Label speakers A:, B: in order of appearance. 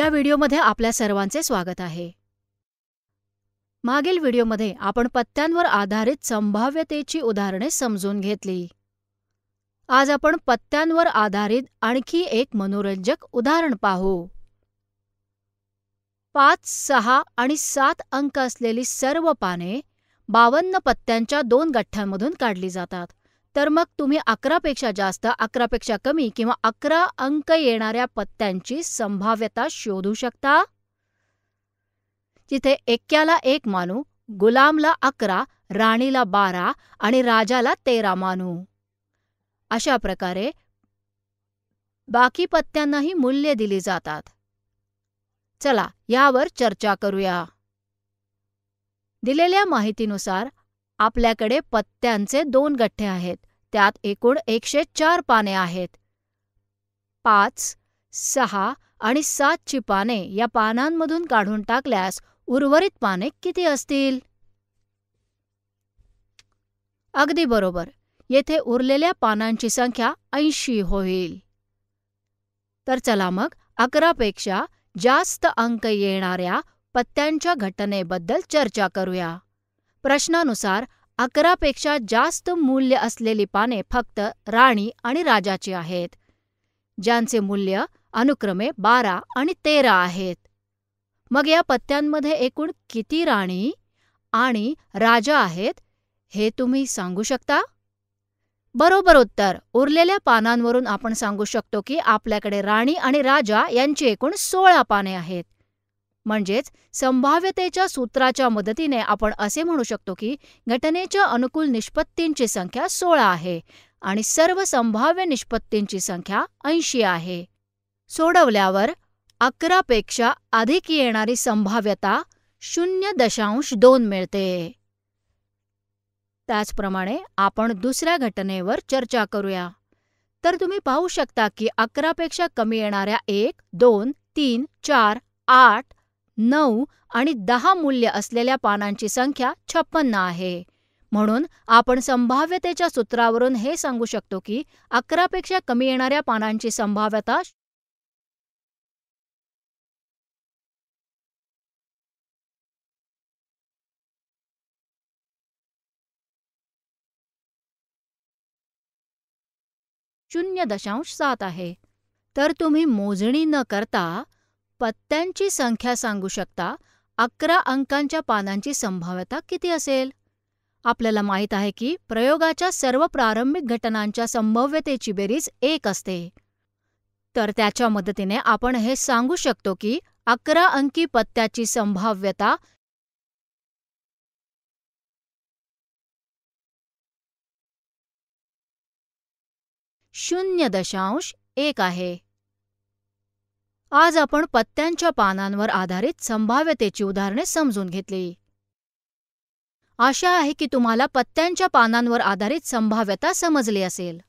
A: या व्हिडिओमध्ये आपल्या सर्वांचे स्वागत आहे मागील व्हिडिओमध्ये आपण पत्त्यांवर आधारित संभाव्यतेची उदाहरणे समजून घेतली आज आपण पत्त्यांवर आधारित आणखी एक मनोरंजक उदाहरण पाहू पाच सहा आणि सात अंक असलेली सर्व पाने बावन्न पत्त्यांच्या दोन गठ्ठ्यांमधून काढली जातात तर मग तुम्ही अकरापेक्षा जास्त अकरापेक्षा कमी किंवा अकरा अंक येणाऱ्या पत्त्यांची संभाव्यता शोधू शकता जिथे एक्क्याला एक मानू गुलामला अकरा राणीला बारा आणि राजाला तेरा मानू अशा प्रकारे बाकी पत्त्यांनाही मूल्य दिली जातात चला यावर चर्चा करूया दिलेल्या माहितीनुसार आपल्याकडे पत्त्यांचे दोन गठ्ठे आहेत त्यात एकूण एकशे चार पाने आहेत पाच सहा आणि सातची पाने या पानांमधून काढून टाकल्यास उर्वरित पाने किती असतील अगदी बरोबर येथे उरलेल्या पानांची संख्या ऐंशी होईल तर चला मग अकरापेक्षा जास्त अंक येणाऱ्या पत्त्यांच्या घटनेबद्दल चर्चा करूया प्रश्नानुसार अकरापेक्षा जास्त मूल्य असलेली पाने फक्त राणी आणि राजाची आहेत ज्यांचे मूल्य अनुक्रमे बारा आणि तेरा आहेत मग या पत्त्यांमध्ये एकूण किती राणी आणि राजा आहेत हे तुम्ही सांगू शकता बरोबर उत्तर उरलेल्या पानांवरून आपण सांगू शकतो की आपल्याकडे राणी आणि राजा यांची एकूण सोळा पाने आहेत म्हणजेच संभाव्यतेच्या सूत्राच्या मदतीने आपण असे म्हणू शकतो की घटनेच्या अनुकूल निष्पत्तींची संख्या सोळा आहे आणि सर्व संभाव्य निष्पत्तींची संख्या ऐंशी आहे सोडवल्यावर अकरापेक्षा अधिक येणारी संभाव्यता शून्य दशांश दोन मिळते त्याचप्रमाणे आपण दुसऱ्या घटनेवर चर्चा करूया तर तुम्ही पाहू शकता की अकरापेक्षा कमी येणाऱ्या एक दोन तीन चार आठ नऊ आणि दहा मूल्य असलेल्या पानांची संख्या छप्पन्न आहे म्हणून आपण संभाव्यतेच्या सूत्रावरून हे सांगू शकतो की अकरापेक्षा कमी येणाऱ्या पानांची संभाव्यता शून्य दशांश सात आहे तर तुम्ही मोजणी न करता पत्त्यांची संख्या सांगू शकता अकरा अंकांच्या पानांची संभाव्यता किती असेल आपल्याला माहीत आहे की प्रयोगाच्या सर्व प्रारंभिक घटनांच्या संभाव्यतेची बेरीज एक असते तर त्याच्या मदतीने आपण हे सांगू शकतो की अकरा अंकी पत्त्याची संभाव्यता शून्य दशांश एक आहे आज आपण पत्त्यांच्या पानांवर आधारित संभाव्यतेची उदाहरणे समजून घेतली आशा आहे की तुम्हाला पत्त्यांच्या पानांवर आधारित संभाव्यता समजली असेल